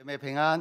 姐妹平安，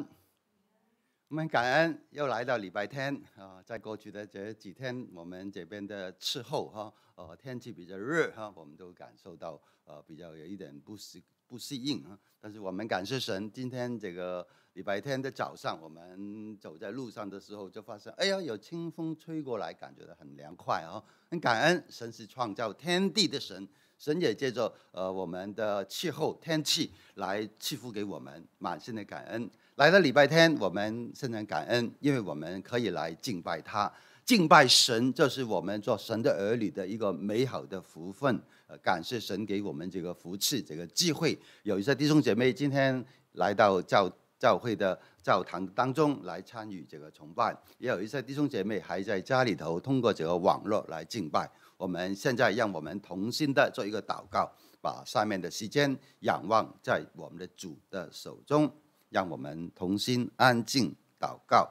我们感恩又来到礼拜天啊！在过去的这几天，我们这边的气候哈，呃，天气比较热哈，我们都感受到呃比较有一点不适不适应啊。但是我们感谢神，今天这个礼拜天的早上，我们走在路上的时候就发现，哎呀，有清风吹过来，感觉到很凉快啊，很感恩，神是创造天地的神。神也借着呃我们的气候天气来赐福给我们，满心的感恩。来到礼拜天，我们深存感恩，因为我们可以来敬拜他，敬拜神，这是我们做神的儿女的一个美好的福分。呃，感谢神给我们这个福气，这个机会。有一些弟兄姐妹今天来到教教会的教堂当中来参与这个崇拜，也有一些弟兄姐妹还在家里头通过这个网络来敬拜。我们现在，让我们同心的做一个祷告，把下面的时间仰望在我们的主的手中，让我们同心安静祷告。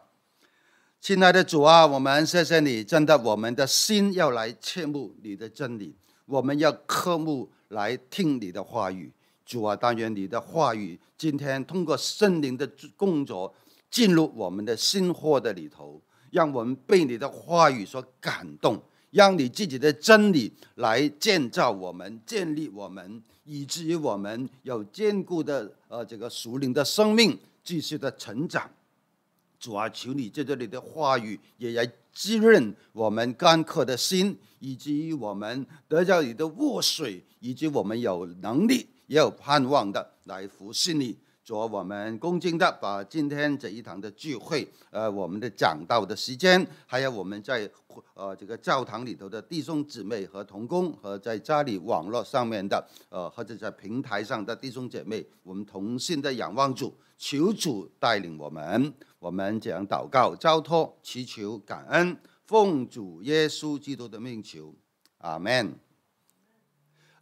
亲爱的主啊，我们谢谢你，真的，我们的心要来切慕你的真理，我们要刻慕来听你的话语。主啊，但愿你的话语今天通过圣灵的工作进入我们的心火的里头，让我们被你的话语所感动。让你自己的真理来建造我们、建立我们，以至于我们有坚固的、呃，这个属灵的生命继续的成长。主啊，求你在这里的话语也来滋润我们干渴的心，以及我们得到你的沃水，以及我们有能力也有盼望的来服侍你。做我们恭敬的，把今天这一堂的聚会，呃，我们的讲到的时间，还有我们在呃这个教堂里头的弟兄姊妹和同工，和在家里网络上面的，呃，或者在平台上的弟兄姐妹，我们同心的仰望主，求主带领我们，我们这样祷告、交托、祈求、感恩，奉主耶稣基督的命求，阿门。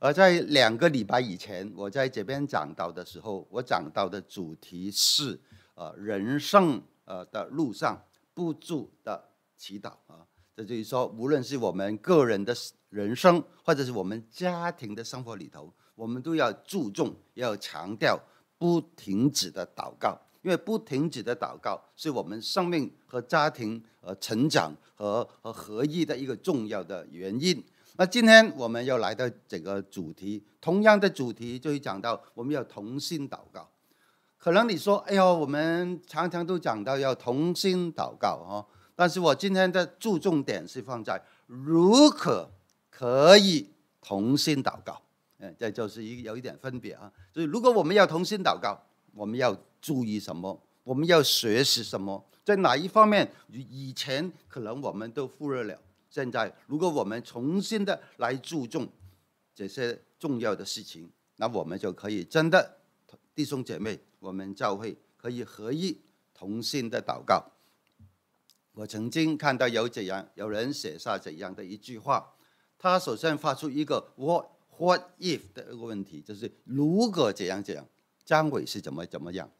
而在两个礼拜以前，我在这边讲到的时候，我讲到的主题是：呃，人生呃的路上，不住的祈祷啊。这就是说，无论是我们个人的人生，或者是我们家庭的生活里头，我们都要注重，要强调不停止的祷告，因为不停止的祷告是我们生命和家庭呃成长和和合一的一个重要的原因。那今天我们要来到这个主题，同样的主题就会讲到我们要同心祷告。可能你说，哎呦，我们常常都讲到要同心祷告哦，但是我今天的注重点是放在如何可以同心祷告。嗯，这就是一有一点分别啊，所以，如果我们要同心祷告，我们要注意什么？我们要学习什么？在哪一方面以前可能我们都忽略了？现在，如果我们重新的来注重这些重要的事情，那我们就可以真的弟兄姐妹，我们教会可以合一同心的祷告。我曾经看到有这样有人写下这样的一句话，他首先发出一个 “what what if” 的一个问题，就是如果怎样怎样，张伟是怎么怎么样。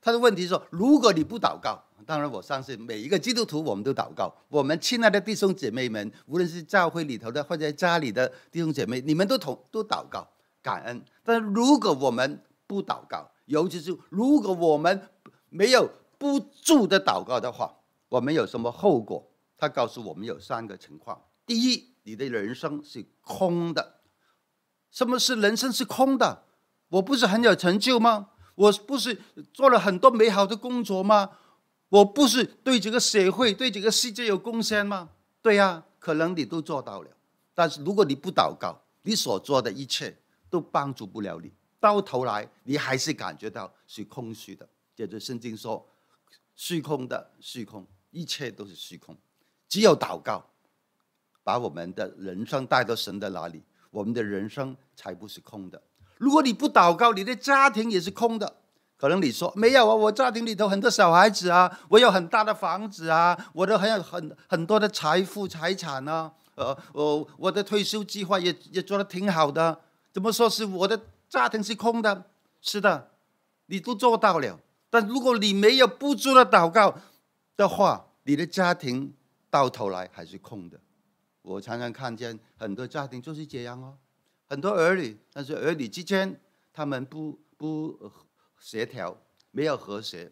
他的问题是说，如果你不祷告。当然，我相信每一个基督徒，我们都祷告。我们亲爱的弟兄姐妹们，无论是教会里头的，或者家里的弟兄姐妹，你们都同都祷告，感恩。但是，如果我们不祷告，尤其是如果我们没有不住的祷告的话，我们有什么后果？他告诉我们有三个情况：第一，你的人生是空的。什么是人生是空的？我不是很有成就吗？我不是做了很多美好的工作吗？我不是对这个社会、对这个世界有贡献吗？对呀，可能你都做到了。但是如果你不祷告，你所做的一切都帮助不了你。到头来，你还是感觉到是空虚的。接就圣经说，虚空的虚空，一切都是虚空。只有祷告，把我们的人生带到神的哪里，我们的人生才不是空的。如果你不祷告，你的家庭也是空的。可能你说没有啊？我家庭里头很多小孩子啊，我有很大的房子啊，我都很有很很多的财富财产呢。呃，我我的退休计划也也做的挺好的。怎么说是我的家庭是空的？是的，你都做到了。但如果你没有不足的祷告的话，你的家庭到头来还是空的。我常常看见很多家庭就是这样哦，很多儿女，但是儿女之间他们不不。协调没有和谐，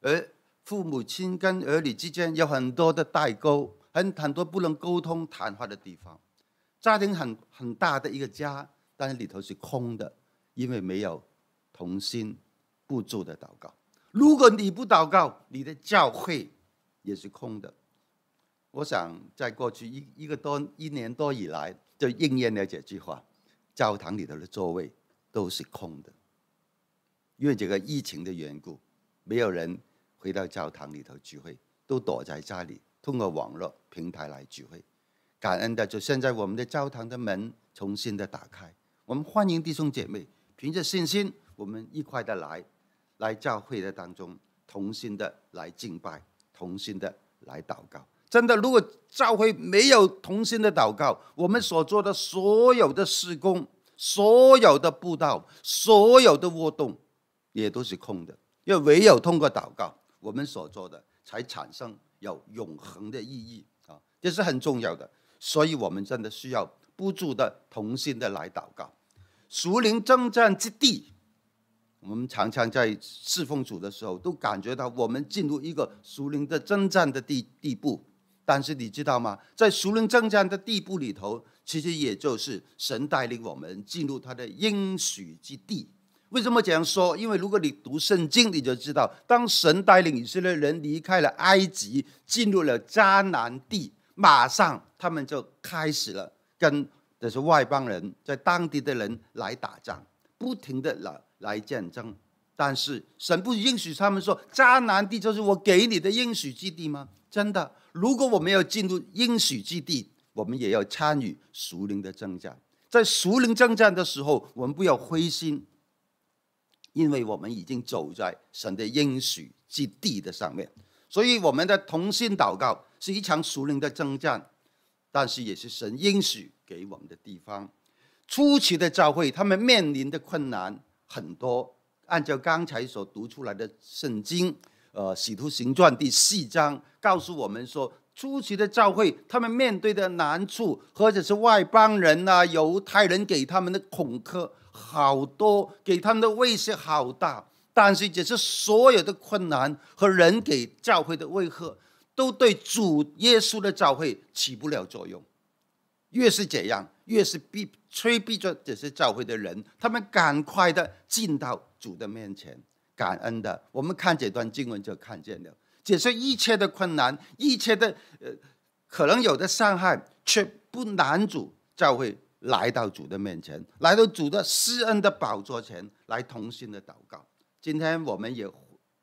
而父母亲跟儿女之间有很多的代沟，很很多不能沟通谈话的地方。家庭很很大的一个家，但是里头是空的，因为没有同心不住的祷告。如果你不祷告，你的教会也是空的。我想，在过去一一个多一年多以来，就应验了这句话：教堂里头的座位都是空的。因为这个疫情的缘故，没有人回到教堂里头聚会，都躲在家里，通过网络平台来聚会。感恩的，就现在我们的教堂的门重新的打开，我们欢迎弟兄姐妹凭着信心，我们一块的来，来教会的当中同心的来敬拜，同心的来祷告。真的，如果教会没有同心的祷告，我们所做的所有的施工、所有的布道、所有的活动，也都是空的，因为唯有通过祷告，我们所做的才产生有永恒的意义啊，这是很重要的。所以，我们真的需要不住的同心的来祷告。熟灵征战之地，我们常常在侍奉主的时候，都感觉到我们进入一个熟灵的征战的地地步。但是你知道吗？在熟灵征战的地步里头，其实也就是神带领我们进入他的应许之地。为什么这样说？因为如果你读圣经，你就知道，当神带领以色列人离开了埃及，进入了迦南地，马上他们就开始了跟这是外邦人在当地的人来打仗，不停的来来战争。但是神不允许他们说迦南地就是我给你的应许之地吗？真的，如果我们要进入应许之地，我们也要参与属灵的征战。在属灵征战的时候，我们不要灰心。因为我们已经走在神的应许之地的上面，所以我们的同心祷告是一场属灵的征战，但是也是神应许给我们的地方。初期的教会他们面临的困难很多，按照刚才所读出来的圣经，呃，《使徒行传》第四章告诉我们说，初期的教会他们面对的难处，或者是外邦人啊、犹太人给他们的恐吓。好多给他们的威胁好大，但是这是所有的困难和人给教会的威吓，都对主耶稣的教会起不了作用。越是这样，越是逼催逼着这些教会的人，他们赶快的进到主的面前，感恩的。我们看这段经文就看见了，解释一切的困难，一切的呃可能有的伤害，却不难主教会。来到主的面前，来到主的施恩的宝座前，来同心的祷告。今天我们也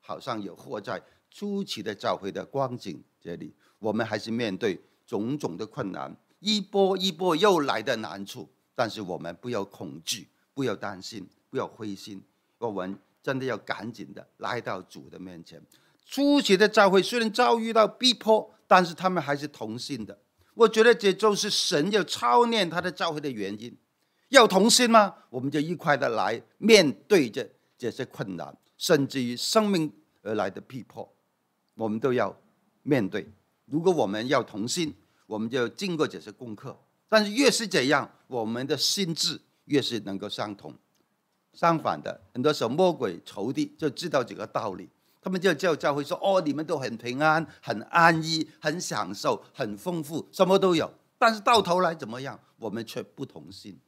好像也活在初期的教会的光景这里，我们还是面对种种的困难，一波一波又来的难处。但是我们不要恐惧，不要担心，不要灰心。我们真的要赶紧的来到主的面前。初期的教会虽然遭遇到逼迫，但是他们还是同心的。我觉得这就是神要操练他的教会的原因，要同心吗？我们就愉快的来面对着这些困难，甚至于生命而来的逼迫，我们都要面对。如果我们要同心，我们就经过这些功课。但是越是这样，我们的心智越是能够相同。相反的，很多时候魔鬼仇敌就知道这个道理。他们就教教会说：“哦，你们都很平安、很安逸、很享受、很丰富，什么都有。但是到头来怎么样？我们却不同心，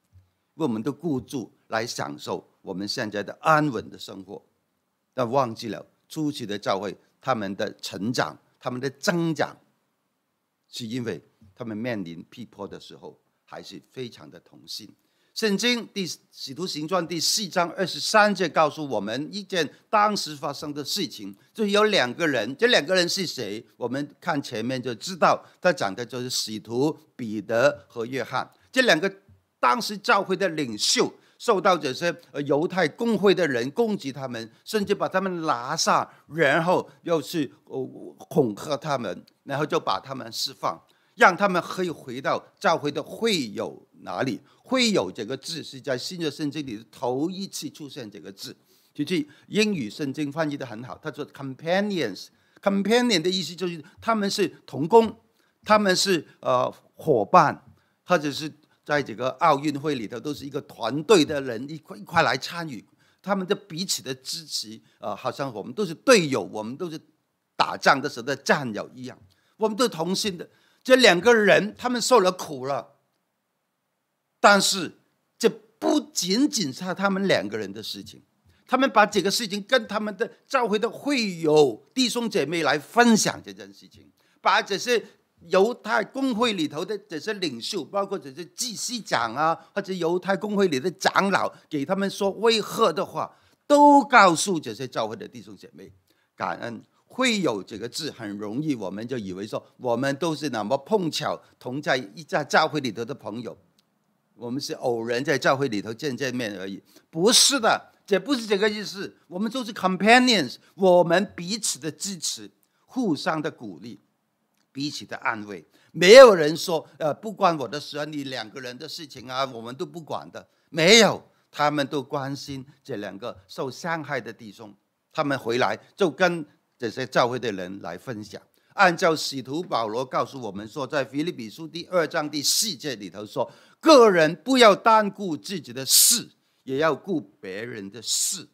我们都雇主来享受我们现在的安稳的生活，但忘记了初期的教会，他们的成长、他们的增长，是因为他们面临逼迫的时候，还是非常的同心。”圣经《第使徒行传》第四章二十三节告诉我们一件当时发生的事情，就是有两个人，这两个人是谁？我们看前面就知道，他讲的就是使徒彼得和约翰这两个当时教会的领袖，受到这些犹太公会的人攻击他们，甚至把他们拿下，然后又去恐吓他们，然后就把他们释放，让他们可以回到教会的会友。哪里会有这个字是在《新约圣经》里头一次出现？这个字就是英语圣经翻译的很好。他说 c o m p a n i o n s c o m p a n i o n 的意思就是他们是同工，他们是呃伙伴，或者是在这个奥运会里头都是一个团队的人一块一块来参与。他们的彼此的支持，呃，好像我们都是队友，我们都是打仗的时候的战友一样。我们都同心的。这两个人，他们受了苦了。但是，这不仅仅是他们两个人的事情，他们把这个事情跟他们的教会的会友弟兄姐妹来分享这件事情，把这些犹太工会里头的这些领袖，包括这些祭司长啊，或者犹太工会里的长老，给他们说为何的话，都告诉这些教会的弟兄姐妹。感恩会有这个字，很容易我们就以为说，我们都是那么碰巧同在一家教会里头的朋友。我们是偶然在教会里头见见面而已，不是的，这不是这个意思。我们都是 companions，我们彼此的支持、互相的鼓励、彼此的安慰。没有人说，呃，不关我的事，你两个人的事情啊，我们都不管的。没有，他们都关心这两个受伤害的弟兄。他们回来就跟这些教会的人来分享。按照使徒保罗告诉我们说，在菲律比书第二章第四节里头说。个人不要单顾自己的事，也要顾别人的事。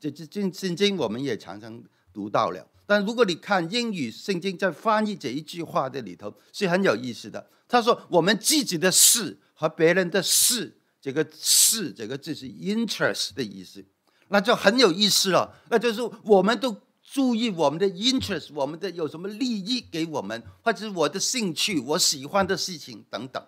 这这这圣经》，我们也常常读到了。但如果你看英语《圣经》，在翻译这一句话的里头是很有意思的。他说：“我们自己的事和别人的事，这个‘事’这个字是 ‘interest’ 的意思，那就很有意思了。那就是我们都注意我们的 ‘interest’，我们的有什么利益给我们，或者是我的兴趣、我喜欢的事情等等。”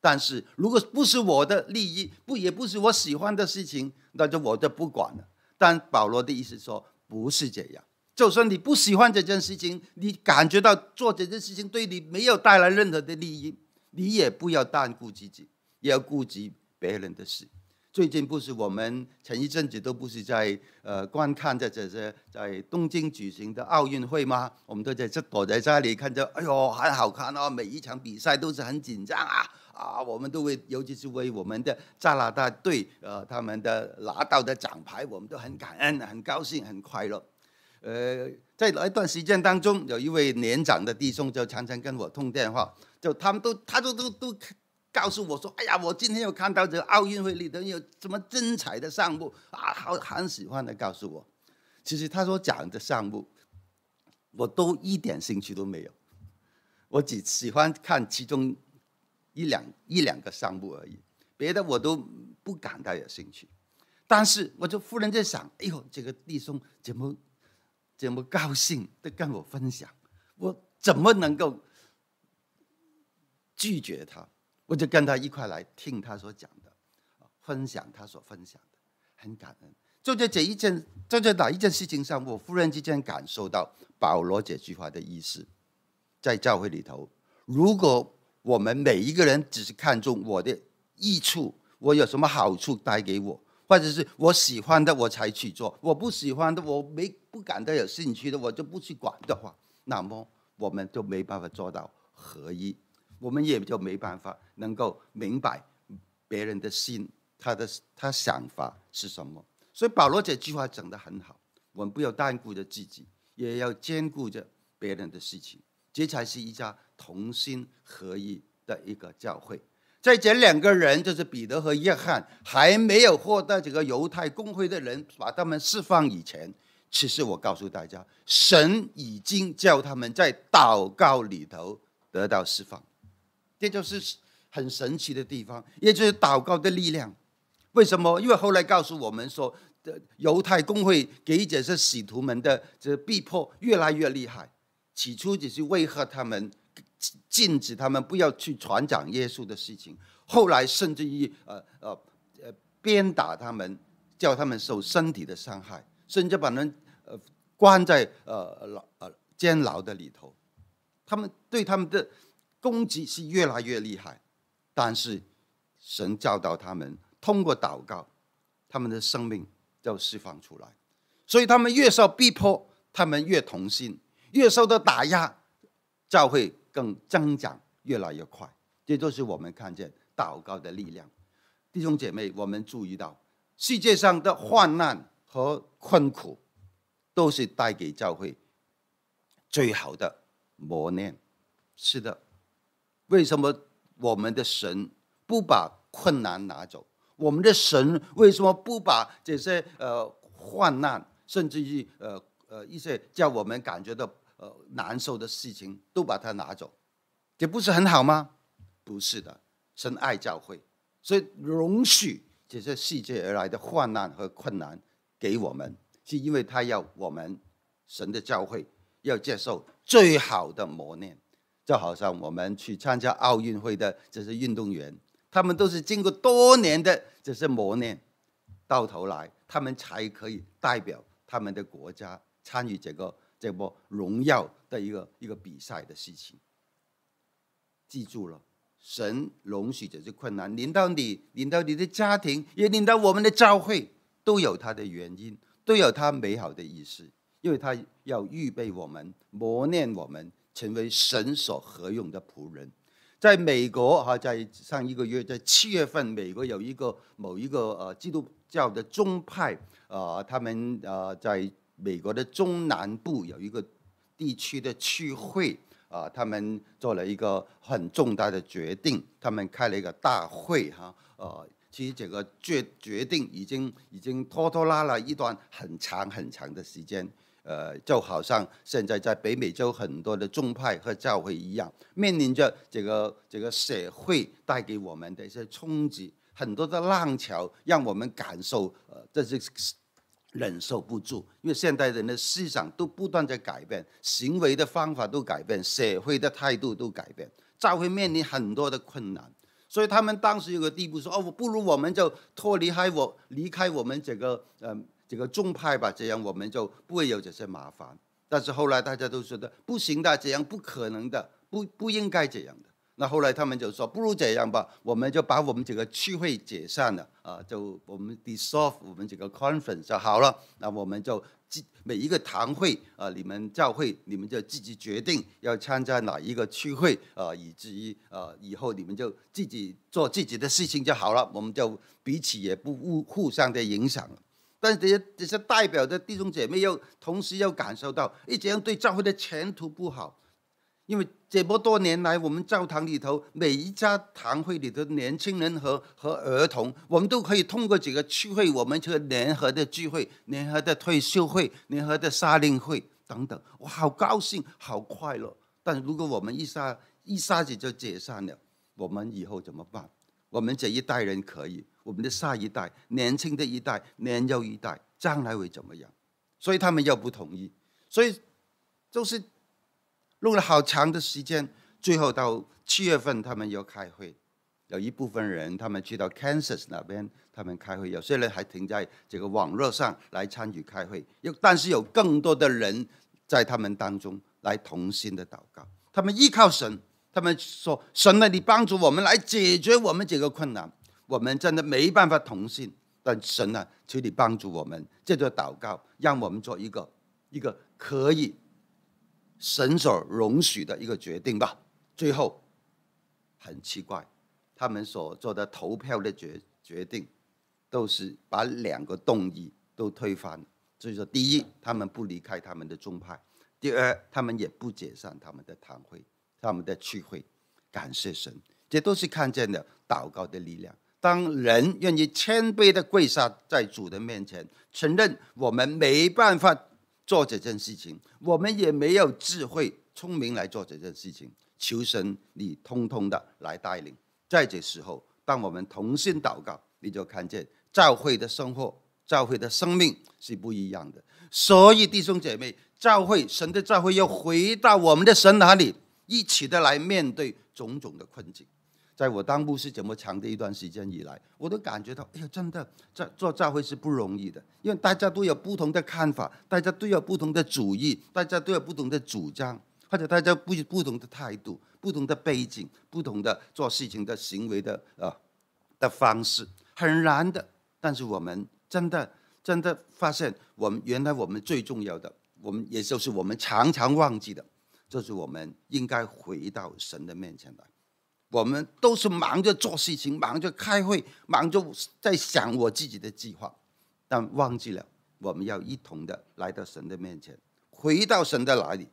但是如果不是我的利益，不也不是我喜欢的事情，那就我就不管了。但保罗的意思说不是这样，就算你不喜欢这件事情，你感觉到做这件事情对你没有带来任何的利益，你也不要单顾自己，也要顾及别人的事。最近不是我们前一阵子都不是在呃观看的这些在东京举行的奥运会吗？我们都在这躲在家里看着，哎呦，很好看哦，每一场比赛都是很紧张啊。啊，我们都会，尤其是为我们的加拿大队，呃，他们的拿到的奖牌，我们都很感恩、很高兴、很快乐。呃，在那一段时间当中，有一位年长的弟兄就常常跟我通电话，就他们都，他就都都告诉我说：“哎呀，我今天又看到这奥运会里头有什么精彩的项目啊，好很喜欢的告诉我。”其实他说讲的项目，我都一点兴趣都没有，我只喜欢看其中。一两一两个项目而已，别的我都不感到有兴趣。但是，我就忽然在想：哎呦，这个弟兄怎么怎么高兴的跟我分享，我怎么能够拒绝他？我就跟他一块来听他所讲的，分享他所分享的，很感恩。就在这一件，就在哪一件事情上，我忽然之间感受到保罗这句话的意思，在教会里头，如果。我们每一个人只是看重我的益处，我有什么好处带给我，或者是我喜欢的我才去做，我不喜欢的我没不感到有兴趣的我就不去管的话，那么我们就没办法做到合一，我们也就没办法能够明白别人的心，他的他想法是什么。所以保罗这句话讲得很好，我们不要单顾着自己，也要兼顾着别人的事情，这才是一家。同心合一的一个教会，在这两个人，就是彼得和约翰，还没有获得这个犹太公会的人把他们释放以前，其实我告诉大家，神已经叫他们在祷告里头得到释放，这就是很神奇的地方，也就是祷告的力量。为什么？因为后来告诉我们说，犹太公会给这些使徒们的这逼迫越来越厉害，起初只是威吓他们。禁止他们不要去传讲耶稣的事情，后来甚至于呃呃呃鞭打他们，叫他们受身体的伤害，甚至把人呃关在呃牢呃监牢的里头。他们对他们的攻击是越来越厉害，但是神教导他们通过祷告，他们的生命就释放出来。所以他们越受逼迫，他们越同心；越受到打压，教会。更增长越来越快，这就是我们看见祷告的力量。弟兄姐妹，我们注意到世界上的患难和困苦，都是带给教会最好的磨练。是的，为什么我们的神不把困难拿走？我们的神为什么不把这些呃患难，甚至于呃呃一些叫我们感觉到？呃，难受的事情都把它拿走，这不是很好吗？不是的，神爱教会，所以容许这些世界而来的患难和困难给我们，是因为他要我们，神的教会要接受最好的磨练。就好像我们去参加奥运会的这些运动员，他们都是经过多年的这些磨练，到头来他们才可以代表他们的国家参与这个。这波荣耀的一个一个比赛的事情，记住了，神容许这些困难临到你，临到你的家庭，也临到我们的教会，都有它的原因，都有它美好的意思，因为他要预备我们，磨练我们，成为神所合用的仆人。在美国哈，在上一个月，在七月份，美国有一个某一个呃基督教的宗派啊，他们啊在。美国的中南部有一个地区的区会啊，他们做了一个很重大的决定，他们开了一个大会哈，呃，其实这个决决定已经已经拖拖拉拉一段很长很长的时间，呃，就好像现在在北美洲很多的宗派和教会一样，面临着这个这个社会带给我们的一些冲击，很多的浪潮让我们感受呃这是。忍受不住，因为现代人的思想都不断在改变，行为的方法都改变，社会的态度都改变，才会面临很多的困难。所以他们当时有个地步说：“哦，不如我们就脱离开我，离开我们这个呃这个宗派吧，这样我们就不会有这些麻烦。”但是后来大家都觉得不行的，这样不可能的，不不应该这样的。那后来他们就说，不如这样吧，我们就把我们这个区会解散了啊，就我们 dissolve 我们这个 conference，就好了。那我们就自每一个堂会啊，你们教会你们就自己决定要参加哪一个区会啊，以至于啊以后你们就自己做自己的事情就好了，我们就彼此也不互互相的影响了。但是这些这些代表的弟兄姐妹又同时又感受到，这样对教会的前途不好。因为这么多年来，我们教堂里头每一家堂会里头年轻人和和儿童，我们都可以通过几个聚会，我们个联合的聚会、联合的退休会、联合的夏令会等等，我好高兴，好快乐。但如果我们一下一下子就解散了，我们以后怎么办？我们这一代人可以，我们的下一代、年轻的一代、年幼一代，将来会怎么样？所以他们又不同意，所以就是。弄了好长的时间，最后到七月份，他们又开会，有一部分人他们去到 Kansas 那边，他们开会，有些人还停在这个网络上来参与开会，有但是有更多的人在他们当中来同心的祷告，他们依靠神，他们说神啊，你帮助我们来解决我们这个困难，我们真的没办法同心，但神啊，求你帮助我们，这做祷告，让我们做一个一个可以。神所容许的一个决定吧。最后，很奇怪，他们所做的投票的决决定，都是把两个动议都推翻。所以说，第一，他们不离开他们的宗派；第二，他们也不解散他们的堂会、他们的聚会。感谢神，这都是看见的祷告的力量。当人愿意谦卑的跪下在主的面前，承认我们没办法。做这件事情，我们也没有智慧、聪明来做这件事情。求神，你通通的来带领。在这时候，当我们同心祷告，你就看见教会的生活、教会的生命是不一样的。所以弟兄姐妹，教会、神的教会要回到我们的神那里，一起的来面对种种的困境。在我当牧师这么长的一段时间以来，我都感觉到，哎呀，真的，这做教会是不容易的，因为大家都有不同的看法，大家都有不同的主意，大家都有不同的主张，或者大家不不同的态度、不同的背景、不同的做事情的行为的啊的方式，很难的。但是我们真的真的发现，我们原来我们最重要的，我们也就是我们常常忘记的，就是我们应该回到神的面前来。我们都是忙着做事情，忙着开会，忙着在想我自己的计划，但忘记了我们要一同的来到神的面前，回到神的哪里，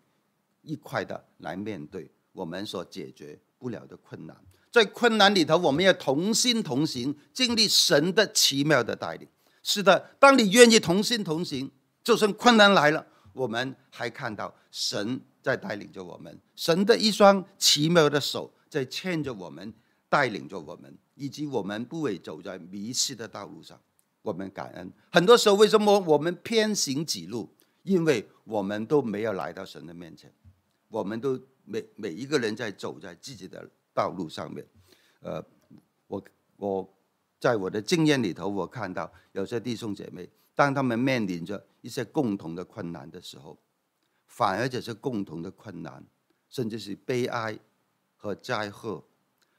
一块的来面对我们所解决不了的困难。在困难里头，我们要同心同行，经历神的奇妙的带领。是的，当你愿意同心同行，就算困难来了，我们还看到神在带领着我们，神的一双奇妙的手。在牵着我们，带领着我们，以及我们不会走在迷失的道路上。我们感恩。很多时候，为什么我们偏行几路？因为我们都没有来到神的面前。我们都每每一个人在走在自己的道路上面。呃，我我，在我的经验里头，我看到有些弟兄姐妹，当他们面临着一些共同的困难的时候，反而就是共同的困难，甚至是悲哀。和灾后，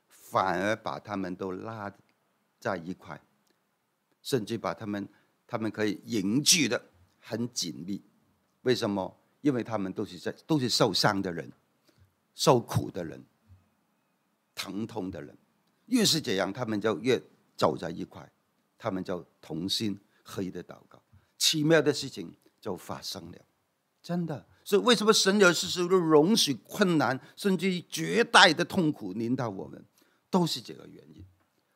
反而把他们都拉在一块，甚至把他们，他们可以凝聚的很紧密。为什么？因为他们都是在都是受伤的人，受苦的人，疼痛的人。越是这样，他们就越走在一块，他们就同心合一的祷告，奇妙的事情就发生了。真的所以为什么神有时都容许困难甚至绝大的痛苦临到我们，都是这个原因。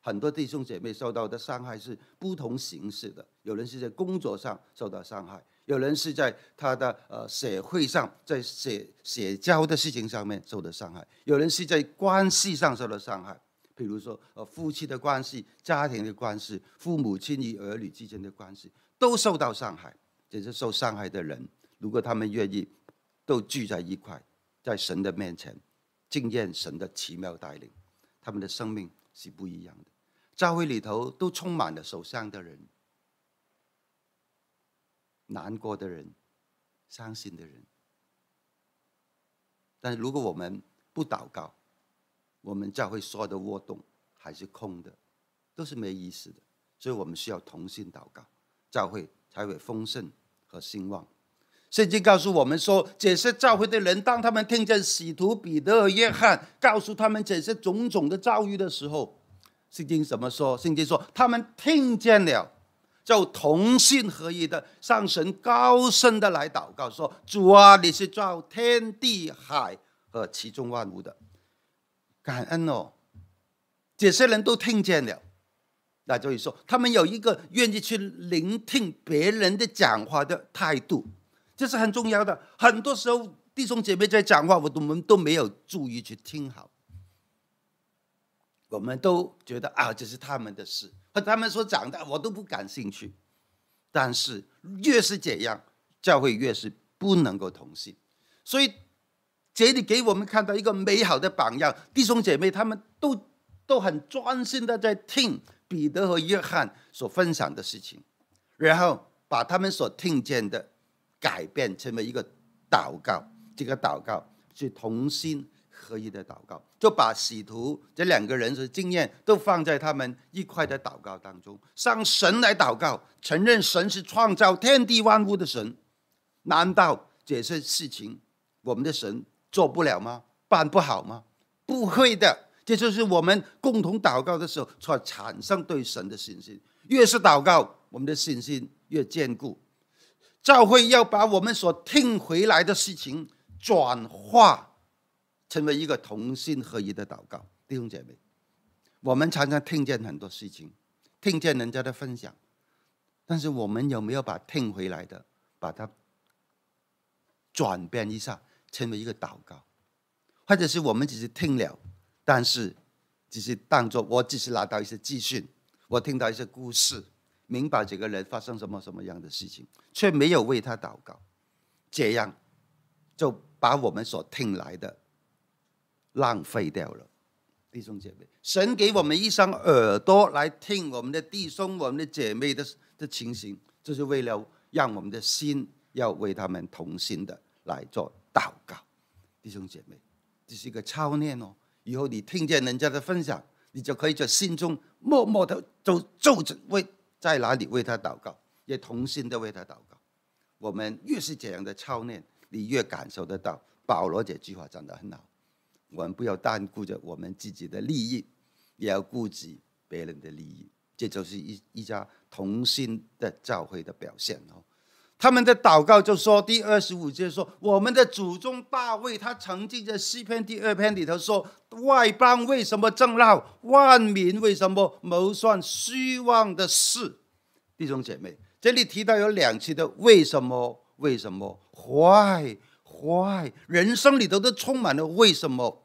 很多弟兄姐妹受到的伤害是不同形式的，有人是在工作上受到伤害，有人是在他的呃社会上在社社交的事情上面受的伤害，有人是在关系上受到伤害，比如说呃夫妻的关系、家庭的关系、父母亲与儿女之间的关系都受到伤害，这是受伤害的人。如果他们愿意，都聚在一块，在神的面前敬验神的奇妙带领，他们的生命是不一样的。教会里头都充满了受伤的人、难过的人、伤心的人。但如果我们不祷告，我们教会所有的窝洞还是空的，都是没意思的。所以我们需要同心祷告，教会才会丰盛和兴旺。圣经告诉我们说，这些造会的人，当他们听见使徒彼得和约翰告诉他们这些种种的遭遇的时候，圣经怎么说？圣经说他们听见了，就同心合一的上神高声的来祷告说：“主啊，你是造天地海和其中万物的，感恩哦！”这些人都听见了，那就是说他们有一个愿意去聆听别人的讲话的态度。这是很重要的。很多时候，弟兄姐妹在讲话，我都我们都没有注意去听好。我们都觉得啊，这是他们的事，和他们所讲的，我都不感兴趣。但是越是这样，教会越是不能够同心。所以，这里给我们看到一个美好的榜样：弟兄姐妹他们都都很专心的在听彼得和约翰所分享的事情，然后把他们所听见的。改变成为一个祷告，这个祷告是同心合一的祷告，就把使徒这两个人的经验都放在他们一块的祷告当中，向神来祷告，承认神是创造天地万物的神。难道这些事情我们的神做不了吗？办不好吗？不会的。这就是我们共同祷告的时候，才产生对神的信心。越是祷告，我们的信心越坚固。教会要把我们所听回来的事情转化成为一个同心合一的祷告，弟兄姐妹，我们常常听见很多事情，听见人家的分享，但是我们有没有把听回来的，把它转变一下，成为一个祷告，或者是我们只是听了，但是只是当做我只是拿到一些资讯，我听到一些故事。明白这个人发生什么什么样的事情，却没有为他祷告，这样就把我们所听来的浪费掉了。弟兄姐妹，神给我们一双耳朵来听我们的弟兄、我们的姐妹的的情形，这是为了让我们的心要为他们同心的来做祷告。弟兄姐妹，这是一个操练哦。以后你听见人家的分享，你就可以在心中默默的就就着为。在哪里为他祷告，也同心的为他祷告。我们越是这样的操练，你越感受得到。保罗这句话讲得很好，我们不要单顾着我们自己的利益，也要顾及别人的利益。这就是一一家同心的教会的表现哦。他们的祷告就说：“第二十五节说，我们的祖宗大卫他曾经在诗篇第二篇里头说，外邦为什么争闹，万民为什么谋算虚妄的事，弟兄姐妹，这里提到有两期的为什么，为什么坏坏，人生里头都充满了为什么，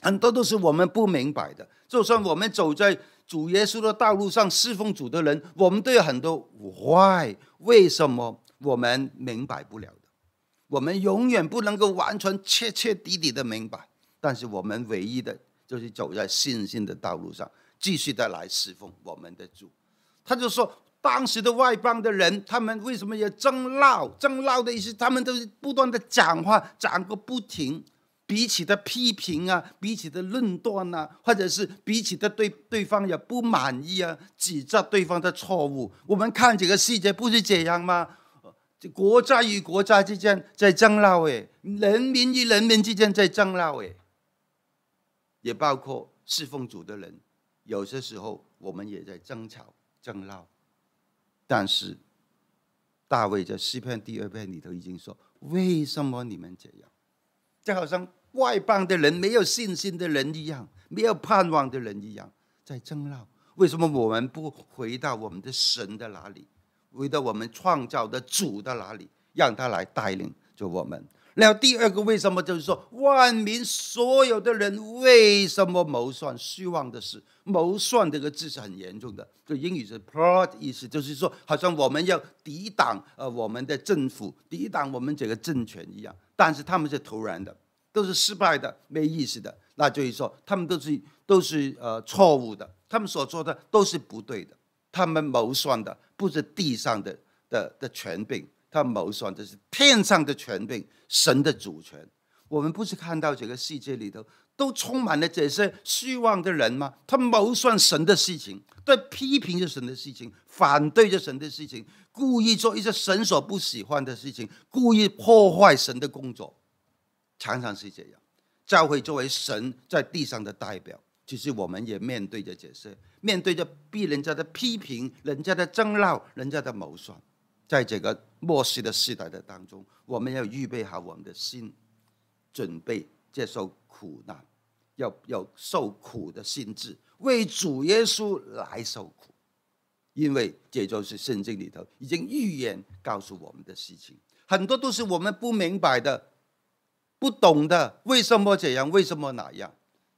很多都是我们不明白的。就算我们走在主耶稣的道路上侍奉主的人，我们都有很多 why 为什么。”我们明白不了的，我们永远不能够完全、彻彻底底的明白。但是我们唯一的就是走在信心的道路上，继续的来侍奉我们的主。他就说，当时的外邦的人，他们为什么也争闹？争闹的意思，他们都是不断的讲话，讲个不停，彼此的批评啊，彼此的论断啊，或者是彼此的对对方也不满意啊，指责对方的错误。我们看这个细节，不是这样吗？国家与国家之间在争闹哎，人民与人民之间在争闹哎，也包括侍奉主的人，有些时候我们也在争吵、争闹。但是，大卫在诗篇第二篇里头已经说：“为什么你们这样？就好像外邦的人、没有信心的人一样，没有盼望的人一样，在争闹。为什么我们不回到我们的神的哪里？”回到我们创造的主的哪里，让他来带领着我们。然后第二个，为什么就是说万民所有的人为什么谋算虚妄的事？谋算这个字是很严重的，就英语是 plot 的意思，就是说好像我们要抵挡呃我们的政府，抵挡我们这个政权一样。但是他们是突然的，都是失败的，没意思的，那就是说他们都是都是呃错误的，他们所做的都是不对的，他们谋算的。不是地上的的的权柄，他谋算的是天上的权柄，神的主权。我们不是看到这个世界里头都充满了这些虚妄的人吗？他谋算神的事情，对批评着神的事情，反对着神的事情，故意做一些神所不喜欢的事情，故意破坏神的工作，常常是这样。教会作为神在地上的代表，其实我们也面对着这些。面对着被人家的批评、人家的争闹、人家的谋算，在这个末世的时代的当中，我们要预备好我们的心，准备接受苦难，要要受苦的心智，为主耶稣来受苦，因为这就是圣经里头已经预言告诉我们的事情，很多都是我们不明白的、不懂的，为什么这样，为什么那样。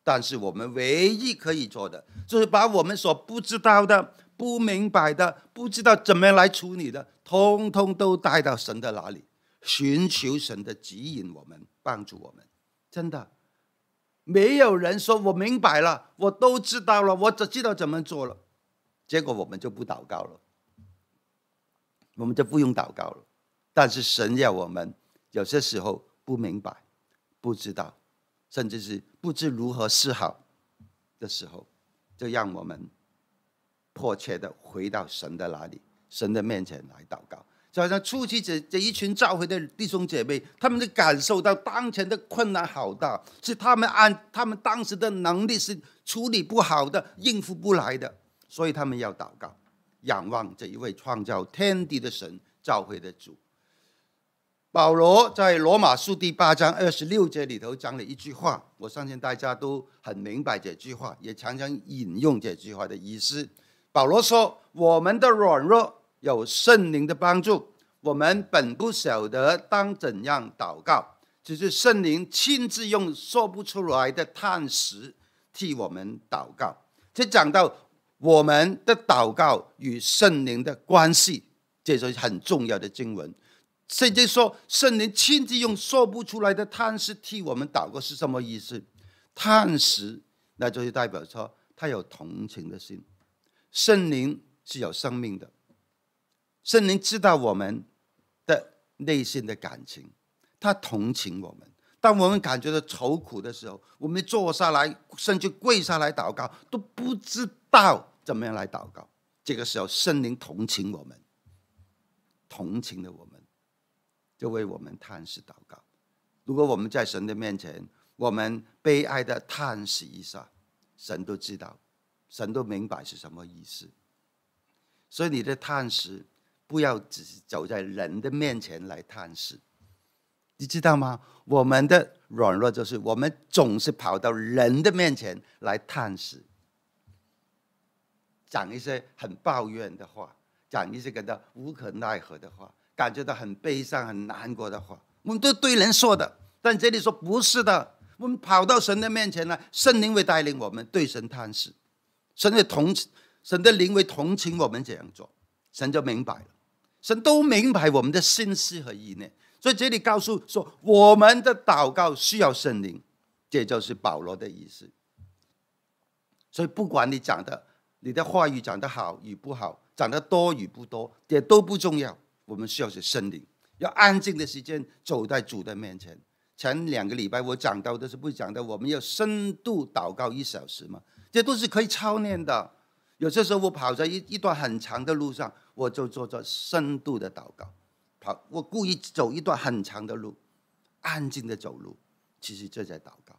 但是我们唯一可以做的，就是把我们所不知道的、不明白的、不知道怎么来处理的，通通都带到神的哪里，寻求神的指引，我们帮助我们。真的，没有人说我明白了，我都知道了，我只知道怎么做了，结果我们就不祷告了，我们就不用祷告了。但是神要我们有些时候不明白，不知道。甚至是不知如何是好的时候，就让我们迫切的回到神的那里，神的面前来祷告。就好像初期这这一群召回的弟兄姐妹，他们就感受到当前的困难好大，是他们按他们当时的能力是处理不好的，应付不来的，所以他们要祷告，仰望这一位创造天地的神召回的主。保罗在罗马书第八章二十六节里头讲了一句话，我相信大家都很明白这句话，也常常引用这句话的意思。保罗说：“我们的软弱有圣灵的帮助，我们本不晓得当怎样祷告，只是圣灵亲自用说不出来的叹息替我们祷告。”这讲到我们的祷告与圣灵的关系，这是很重要的经文。甚至说圣灵亲自用说不出来的叹息替我们祷告是什么意思？叹息，那就是代表说他有同情的心。圣灵是有生命的，圣灵知道我们的内心的感情，他同情我们。当我们感觉到愁苦的时候，我们坐下来，甚至跪下来祷告，都不知道怎么样来祷告。这个时候，圣灵同情我们，同情了我们。就为我们叹息祷告。如果我们在神的面前，我们悲哀的叹息一下，神都知道，神都明白是什么意思。所以你的叹息不要只是走在人的面前来叹息，你知道吗？我们的软弱就是我们总是跑到人的面前来叹息，讲一些很抱怨的话，讲一些感到无可奈何的话。感觉到很悲伤、很难过的话，我们都对人说的。但这里说不是的，我们跑到神的面前来，圣灵会带领我们对神探视，神会同情，神的灵会同情我们这样做，神就明白了。神都明白我们的心思和意念，所以这里告诉说，我们的祷告需要圣灵，这就是保罗的意思。所以不管你讲的，你的话语讲得好与不好，讲得多与不多，这都不重要。我们需要是圣灵，要安静的时间走在主的面前。前两个礼拜我讲到的是不讲到，我们要深度祷告一小时嘛？这都是可以操练的。有些时候我跑在一一段很长的路上，我就做做深度的祷告。跑，我故意走一段很长的路，安静的走路，其实这在祷告。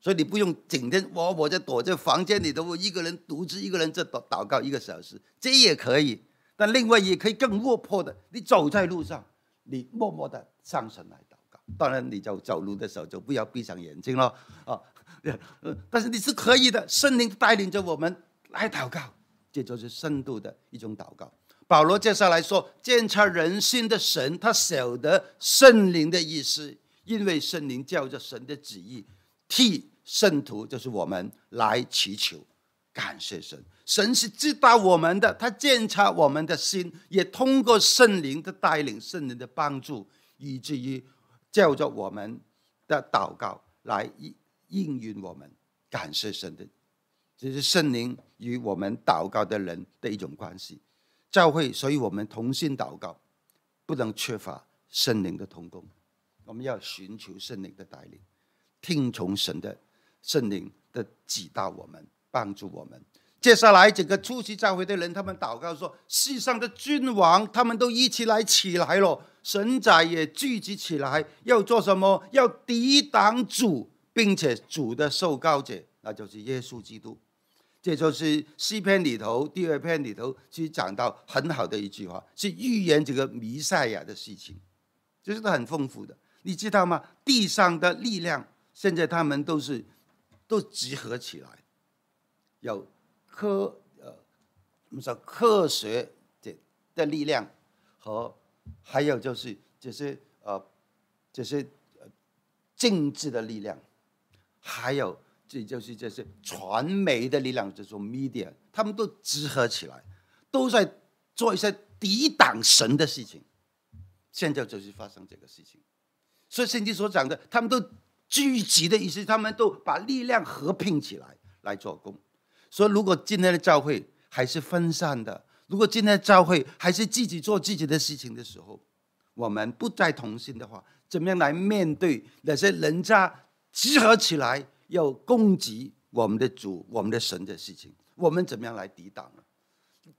所以你不用整天我我在躲在房间里头，我一个人独自一个人在祷祷告一个小时，这也可以。但另外也可以更落魄的，你走在路上，你默默地上神来祷告。当然，你走走路的时候就不要闭上眼睛了。啊。但是你是可以的。圣灵带领着我们来祷告，这就是深度的一种祷告。保罗介绍说，监察人心的神，他晓得圣灵的意思，因为圣灵叫做神的旨意，替圣徒就是我们来祈求。感谢神，神是知道我们的，他检查我们的心，也通过圣灵的带领、圣灵的帮助，以至于，叫做我们的祷告来应允我们。感谢神的，这是圣灵与我们祷告的人的一种关系。教会，所以我们同心祷告，不能缺乏圣灵的同工，我们要寻求圣灵的带领，听从神的圣灵的指导，我们。帮助我们。接下来，整个出席大会的人，他们祷告说：“世上的君王他们都一起来起来了，神仔也聚集起来，要做什么？要抵挡主，并且主的受膏者，那就是耶稣基督。这就是诗篇里头第二篇里头去讲到很好的一句话，是预言这个弥赛亚的事情，就是很丰富的。你知道吗？地上的力量现在他们都是都集合起来。”有科呃，我们说科学的的力量，和还有就是这些呃，这些呃政治的力量，还有这就是这些传媒的力量，这种 media，他们都集合起来，都在做一些抵挡神的事情。现在就是发生这个事情，所以圣经所讲的，他们都聚集的意思，他们都把力量合并起来来做工。说，如果今天的教会还是分散的，如果今天的教会还是自己做自己的事情的时候，我们不再同心的话，怎么样来面对那些人家集合起来要攻击我们的主、我们的神的事情？我们怎么样来抵挡呢？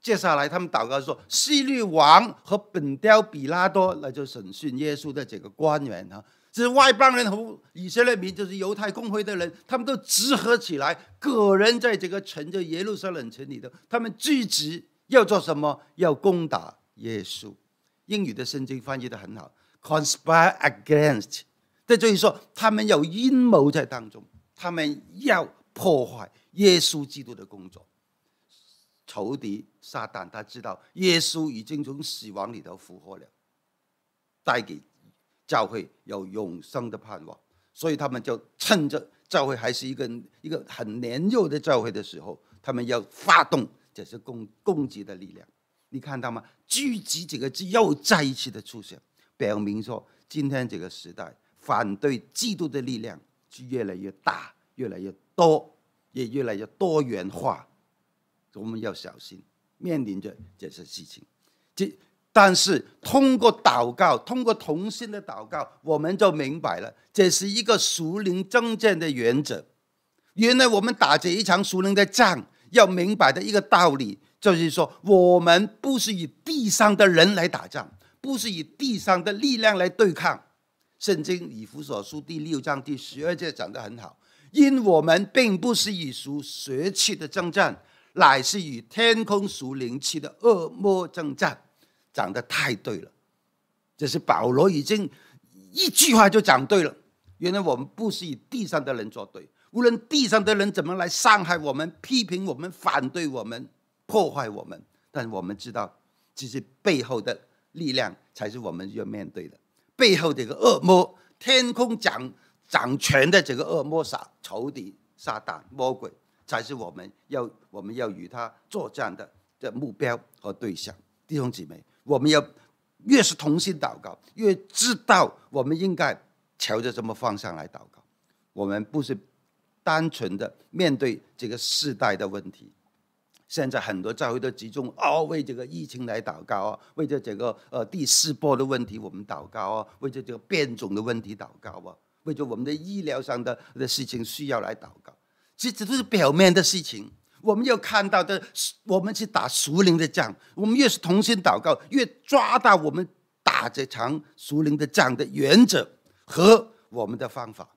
接下来他们祷告说：“西律王和本雕比拉多那就审讯耶稣的这个官员啊。”是外邦人和以色列民，就是犹太公会的人，他们都集合起来，个人在这个城，这耶路撒冷城里头，他们聚集要做什么？要攻打耶稣。英语的圣经翻译的很好，“conspire against”，这就是说他们有阴谋在当中，他们要破坏耶稣基督的工作。仇敌撒旦，他知道耶稣已经从死亡里头复活了，带给。教会有永生的盼望，所以他们就趁着教会还是一个一个很年幼的教会的时候，他们要发动这些攻攻击的力量。你看到吗？“聚集”这个字又再一次的出现，表明说今天这个时代反对基督的力量是越来越大、越来越多，也越来越多元化。我们要小心面临着这些事情。这。但是通过祷告，通过同心的祷告，我们就明白了，这是一个属灵征战的原则。原来我们打这一场属灵的仗，要明白的一个道理，就是说，我们不是以地上的人来打仗，不是以地上的力量来对抗。圣经以弗所书第六章第十二节讲得很好：“因我们并不是以属血气的征战，乃是与天空属灵气的恶魔征战。”讲的太对了，这是保罗已经一句话就讲对了。原来我们不是以地上的人作对，无论地上的人怎么来伤害我们、批评我们、反对我们、破坏我们，但我们知道，其实背后的力量才是我们要面对的。背后这个恶魔，天空掌掌权的这个恶魔撒仇敌撒但魔鬼，才是我们要我们要与他作战的的目标和对象。弟兄姊妹。我们要越是同心祷告，越知道我们应该朝着什么方向来祷告。我们不是单纯的面对这个世代的问题。现在很多教会都集中哦，为这个疫情来祷告哦，为这这个呃第四波的问题我们祷告哦，为这这个变种的问题祷告哦，为着我们的医疗上的的事情需要来祷告，其实都是表面的事情。我们要看到的，我们去打属灵的仗。我们越是同心祷告，越抓到我们打这场属灵的仗的原则和我们的方法。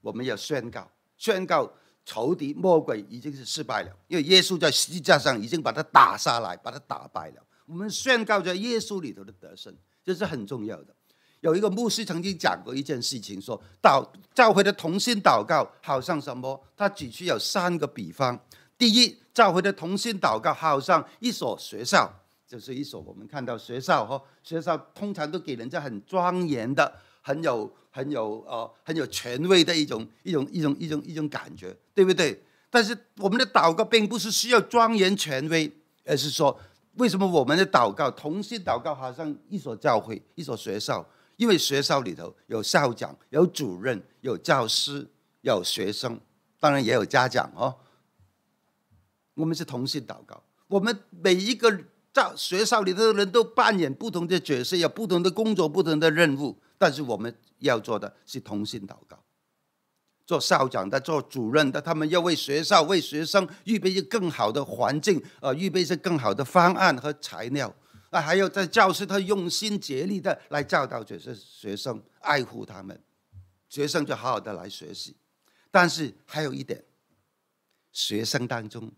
我们要宣告，宣告仇敌魔鬼已经是失败了，因为耶稣在十字架上已经把他打下来，把他打败了。我们宣告在耶稣里头的得胜，这是很重要的。有一个牧师曾经讲过一件事情，说祷教会的同心祷告好像什么，他只需要三个比方。第一，教会的同心祷告好像一所学校，就是一所我们看到学校哈，学校通常都给人家很庄严的、很有、很有呃、很有权威的一种、一种、一种、一种、一种感觉，对不对？但是我们的祷告并不是需要庄严权威，而是说，为什么我们的祷告同心祷告好像一所教会、一所学校？因为学校里头有校长、有主任、有教师、有学生，当然也有家长哦。我们是同性祷告。我们每一个在学校里的人都扮演不同的角色，有不同的工作、不同的任务。但是我们要做的是同性祷告。做校长的、做主任的，他们要为学校、为学生预备一个更好的环境，呃，预备一些更好的方案和材料。啊，还有在教室，他用心竭力的来教导这些学生爱护他们，学生就好好的来学习。但是还有一点，学生当中。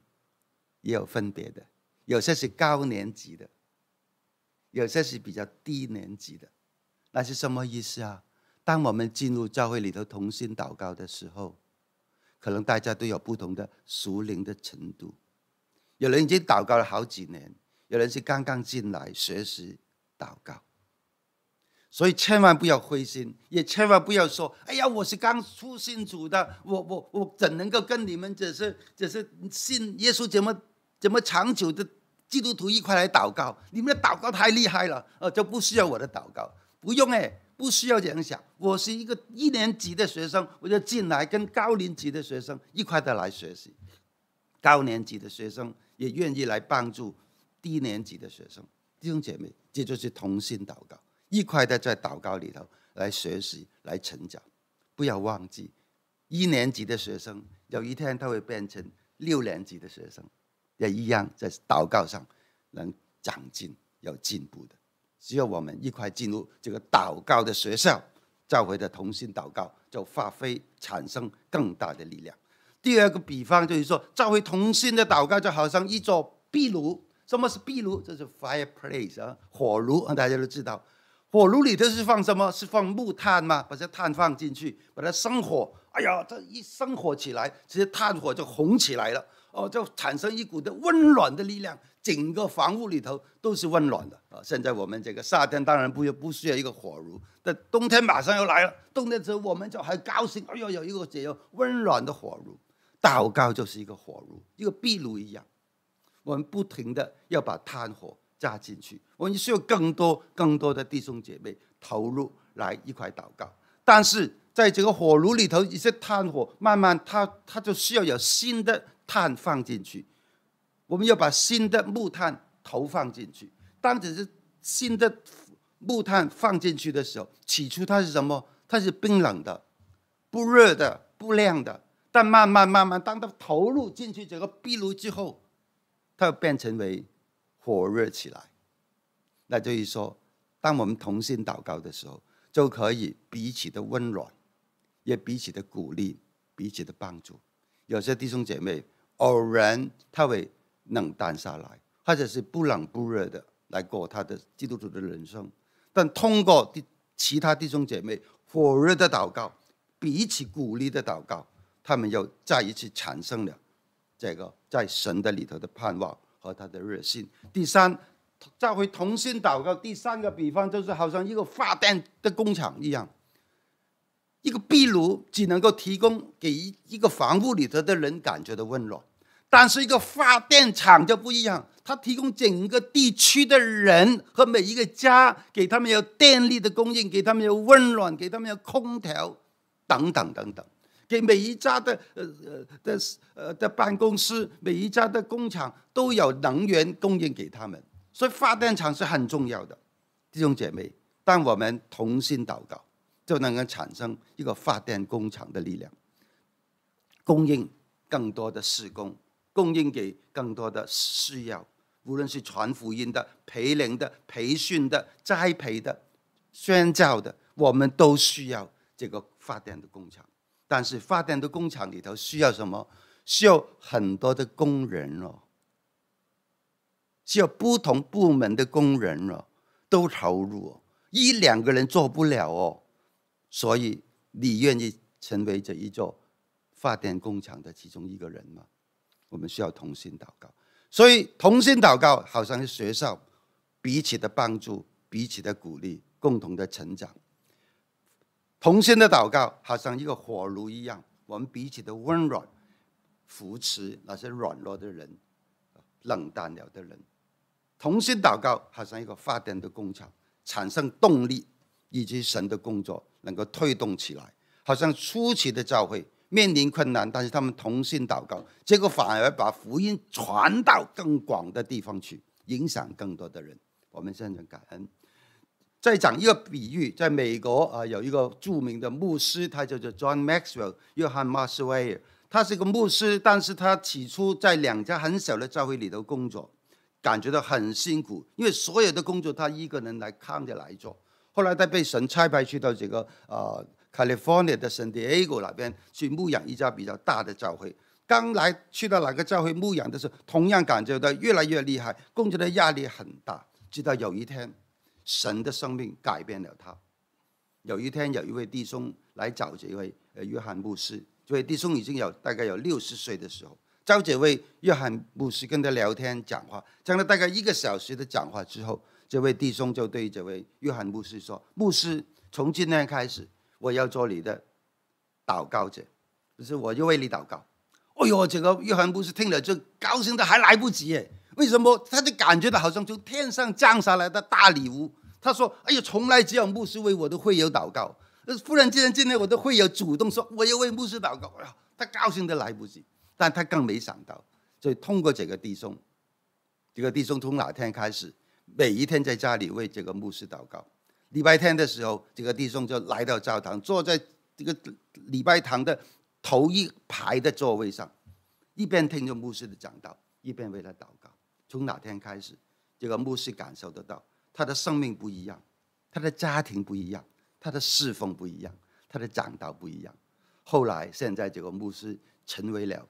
也有分别的，有些是高年级的，有些是比较低年级的，那是什么意思啊？当我们进入教会里头同心祷告的时候，可能大家都有不同的熟龄的程度，有人已经祷告了好几年，有人是刚刚进来学习祷告，所以千万不要灰心，也千万不要说：“哎呀，我是刚出信主的，我我我怎能够跟你们这是这是信耶稣怎么？”怎么长久的基督徒一块来祷告？你们的祷告太厉害了，呃，就不需要我的祷告，不用哎，不需要这样想。我是一个一年级的学生，我就进来跟高年级的学生一块的来学习。高年级的学生也愿意来帮助低年级的学生，弟兄姐妹，这就是同心祷告，一块的在祷告里头来学习、来成长。不要忘记，一年级的学生有一天他会变成六年级的学生。也一样，在祷告上能长进、有进步的，只有我们一块进入这个祷告的学校，教会的同心祷告，就发挥产生更大的力量。第二个比方就是说，教会同心的祷告就好像一座壁炉。什么是壁炉？这是 fireplace 啊，火炉。大家都知道，火炉里头是放什么？是放木炭嘛，把这炭放进去，把它生火。哎呀，这一生火起来，这些炭火就红起来了。哦，就产生一股的温暖的力量，整个房屋里头都是温暖的啊！现在我们这个夏天当然不不需要一个火炉，但冬天马上要来了，冬天之后我们就很高兴，哎呦，有一个这样温暖的火炉，祷告就是一个火炉，一个壁炉一样，我们不停的要把炭火加进去，我们需要更多更多的弟兄姐妹投入来一块祷告，但是在这个火炉里头，一些炭火慢慢它它就需要有新的。碳放进去，我们要把新的木炭投放进去。当只是新的木炭放进去的时候，起初它是什么？它是冰冷的、不热的、不亮的。但慢慢、慢慢，当它投入进去这个壁炉之后，它变成为火热起来。那就是说，当我们同心祷告的时候，就可以彼此的温暖，也彼此的鼓励、彼此的帮助。有些弟兄姐妹。偶然他会冷淡下来，或者是不冷不热的来过他的基督徒的人生。但通过地其他弟兄姐妹火热的祷告，彼此鼓励的祷告，他们又再一次产生了这个在神的里头的盼望和他的热心。第三，再回同心祷告。第三个比方就是好像一个发电的工厂一样，一个壁炉只能够提供给一一个房屋里头的人感觉的温暖。但是一个发电厂就不一样，它提供整个地区的人和每一个家给他们有电力的供应，给他们有温暖，给他们有空调，等等等等，给每一家的呃呃的呃的办公室，每一家的工厂都有能源供应给他们，所以发电厂是很重要的，弟兄姐妹，当我们同心祷告，就能够产生一个发电工厂的力量，供应更多的施工。供应给更多的需要，无论是传福音的、培灵的、培训的、栽培的、宣教的，我们都需要这个发电的工厂。但是发电的工厂里头需要什么？需要很多的工人哦，需要不同部门的工人哦，都投入哦，一两个人做不了哦。所以，你愿意成为这一座发电工厂的其中一个人吗？我们需要同心祷告，所以同心祷告好像是学校彼此的帮助、彼此的鼓励、共同的成长。同心的祷告好像一个火炉一样，我们彼此的温暖扶持那些软弱的人、冷淡了的人。同心祷告好像一个发电的工厂，产生动力，以及神的工作能够推动起来，好像初期的教会。面临困难，但是他们同心祷告，结果反而把福音传到更广的地方去，影响更多的人。我们现在感恩。再讲一个比喻，在美国啊，有一个著名的牧师，他叫做 John Maxwell，约翰·马斯威尔。他是个牧师，但是他起初在两家很小的教会里头工作，感觉到很辛苦，因为所有的工作他一个人来扛着来做。后来他被神差派去到这个啊。California 的 San Diego 那边去牧养一家比较大的教会。刚来去到哪个教会牧养的时候，同样感觉到越来越厉害，工作的压力很大。直到有一天，神的生命改变了他。有一天，有一位弟兄来找这位呃约翰牧师。这位弟兄已经有大概有六十岁的时候，找这位约翰牧师跟他聊天讲话，讲了大概一个小时的讲话之后，这位弟兄就对这位约翰牧师说：“牧师，从今天开始。”我要做你的祷告者，不是我就为你祷告。哎呦，这个玉环不是听了就高兴的还来不及耶？为什么？他就感觉到好像从天上降下来的大礼物。他说：“哎呦，从来只有牧师为我的会友祷告，呃，忽然今天今天我的会友主动说我要为牧师祷告。”哎呀，他高兴的来不及，但他更没想到，就通过这个弟兄，这个弟兄从哪天开始，每一天在家里为这个牧师祷告。礼拜天的时候，这个弟兄就来到教堂，坐在这个礼拜堂的头一排的座位上，一边听着牧师的讲道，一边为他祷告。从哪天开始，这个牧师感受得到他的生命不一样，他的家庭不一样，他的侍奉不一样，他的讲道不一样。后来，现在这个牧师成为了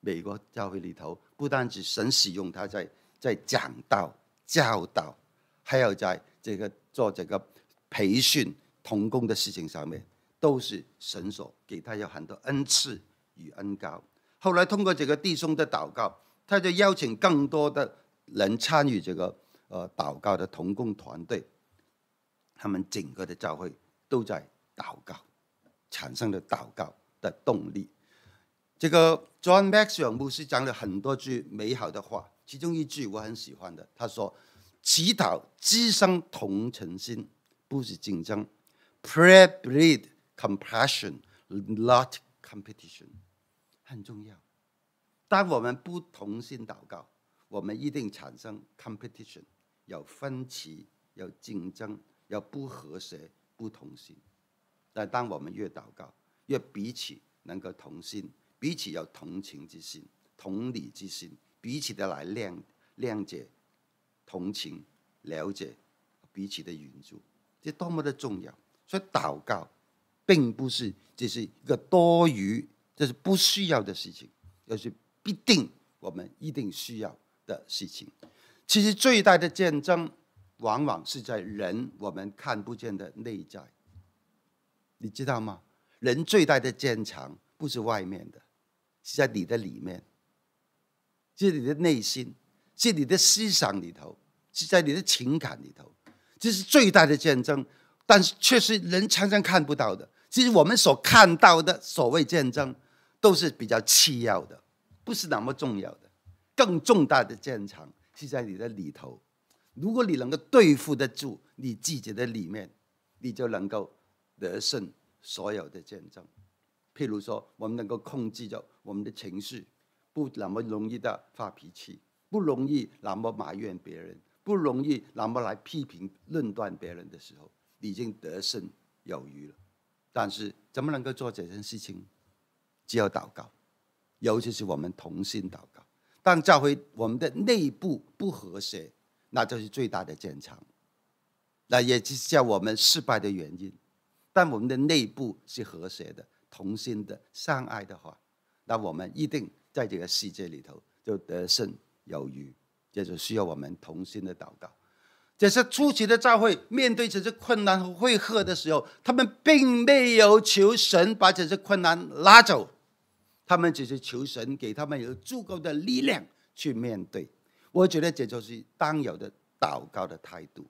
美国教会里头，不单只神使用他在在讲道教导，还有在这个。做这个培训童工的事情上面，都是神所给他有很多恩赐与恩高。后来通过这个弟兄的祷告，他就邀请更多的人参与这个呃祷告的童工团队。他们整个的教会都在祷告，产生了祷告的动力。这个 John Maxwell 牧师讲了很多句美好的话，其中一句我很喜欢的，他说。祈祷滋生同情心，不是竞争。Pray breed compassion, not competition。很重要。当我们不同心祷告，我们一定产生 competition，有分歧，有竞争，有不和谐、不同心。但当我们越祷告，越彼此能够同心，彼此有同情之心、同理之心，彼此的来谅谅解。同情、了解、彼此的援助，这多么的重要！所以祷告，并不是这是一个多余、这是不需要的事情，而是必定我们一定需要的事情。其实最大的见证，往往是在人我们看不见的内在。你知道吗？人最大的坚强，不是外面的，是在你的里面，是你的内心。在你的思想里头，是在你的情感里头，这是最大的见证，但是却是人常常看不到的。其实我们所看到的所谓见证，都是比较次要的，不是那么重要的。更重大的战场是在你的里头。如果你能够对付得住你自己的里面，你就能够得胜所有的见证。譬如说，我们能够控制着我们的情绪，不那么容易的发脾气。不容易，那么埋怨别人，不容易，那么来批评、论断别人的时候，已经得胜有余了。但是怎么能够做这件事情，只有祷告，尤其是我们同心祷告。当教会我们的内部不和谐，那就是最大的建场，那也就是叫我们失败的原因。但我们的内部是和谐的、同心的、相爱的话，那我们一定在这个世界里头就得胜。有豫，这就需要我们同心的祷告。这是初期的教会面对这些困难和会合的时候，他们并没有求神把这些困难拿走，他们只是求神给他们有足够的力量去面对。我觉得这就是当有的祷告的态度。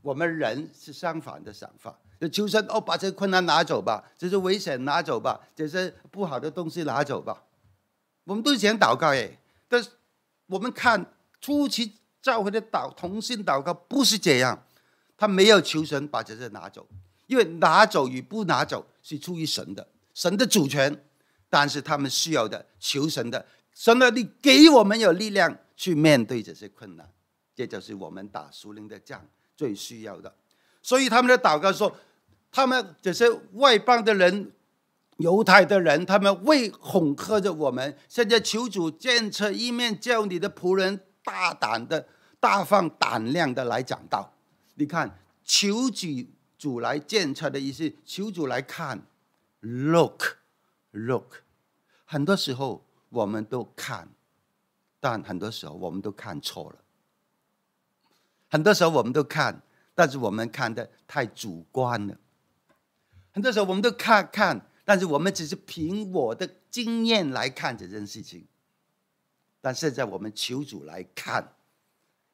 我们人是相反的想法，就求神哦，把这困难拿走吧，这些危险拿走吧，这些不好的东西拿走吧。我们都想祷告耶，但是。我们看初期教会的祷同心祷告不是这样，他没有求神把这些拿走，因为拿走与不拿走是出于神的，神的主权。但是他们需要的求神的神的你给我们有力量去面对这些困难，这就是我们打属灵的仗最需要的。所以他们的祷告说，他们这些外邦的人。犹太的人，他们为恐吓着我们。现在求主见车，一面叫你的仆人大胆的、大放胆量的来讲道。你看，求主主来见车的意思，求主来看，look，look。很多时候我们都看，但很多时候我们都看错了。很多时候我们都看，但是我们看的太主观了。很多时候我们都看看。但是我们只是凭我的经验来看这件事情，但现在我们求主来看，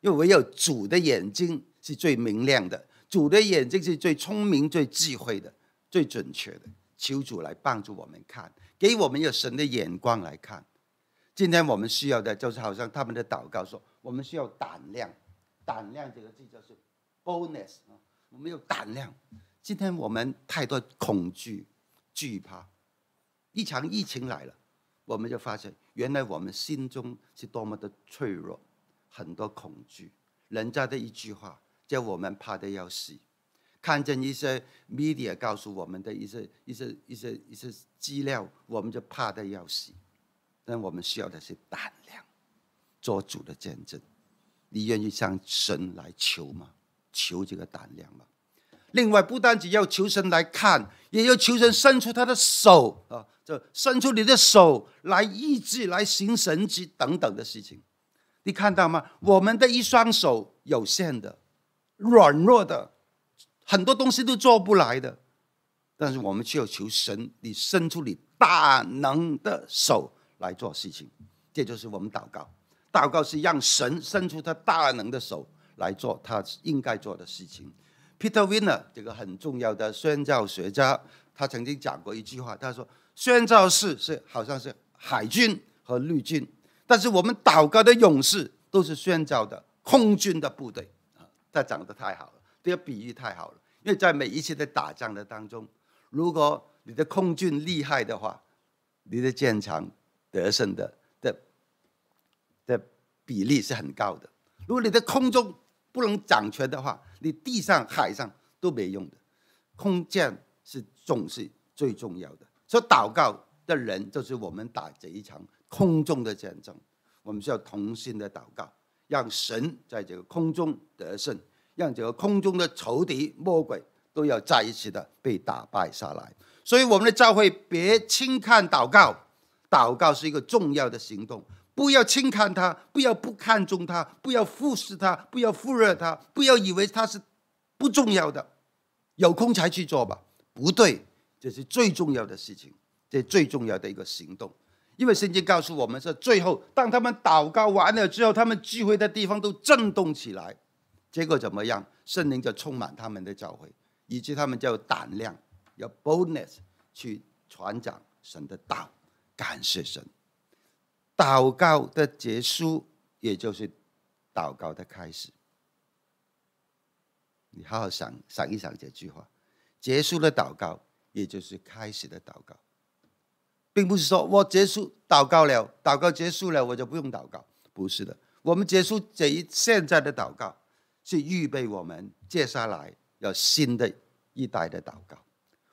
因为唯有主的眼睛是最明亮的，主的眼睛是最聪明、最智慧的、最准确的。求主来帮助我们看，给我们有神的眼光来看。今天我们需要的就是，好像他们的祷告说，我们需要胆量，胆量这个字叫是 b o n u s 我们有胆量。今天我们太多恐惧。惧怕，一场疫情来了，我们就发现原来我们心中是多么的脆弱，很多恐惧。人家的一句话叫我们怕的要死，看见一些 media 告诉我们的一些一些一些一些资料，我们就怕的要死。但我们需要的是胆量，做主的见证。你愿意向神来求吗？求这个胆量吗？另外，不单只要求神来看，也要求神伸出他的手啊，就伸出你的手来意志来行神迹等等的事情，你看到吗？我们的一双手有限的、软弱的，很多东西都做不来的。但是我们却要求神，你伸出你大能的手来做事情，这就是我们祷告。祷告是让神伸出他大能的手来做他应该做的事情。Peter w i n n e r 这个很重要的宣教学家，他曾经讲过一句话，他说：“宣教士是好像是海军和陆军，但是我们祷告的勇士都是宣教的空军的部队。”啊，他讲得太好了，这个比喻太好了，因为在每一次的打仗的当中，如果你的空军厉害的话，你的战场得胜的的的比例是很高的。如果你的空中，不能掌权的话，你地上海上都没用的，空间是总是最重要的。所以祷告的人就是我们打这一场空中的战争，我们需要同心的祷告，让神在这个空中得胜，让这个空中的仇敌魔鬼都要再一次的被打败下来。所以我们的教会别轻看祷告，祷告是一个重要的行动。不要轻看他，不要不看重他，不要忽视他，不要忽略他，不要以为他是不重要的。有空才去做吧，不对，这是最重要的事情，这最重要的一个行动。因为圣经告诉我们，是最后当他们祷告完了之后，他们聚会的地方都震动起来，结果怎么样？圣灵就充满他们的教会，以及他们就有胆量，有 boldness 去传讲神的道。感谢神。祷告的结束，也就是祷告的开始。你好好想想一想这句话：结束的祷告，也就是开始的祷告，并不是说我结束祷告了，祷告结束了我就不用祷告。不是的，我们结束这一现在的祷告，是预备我们接下来要新的一代的祷告。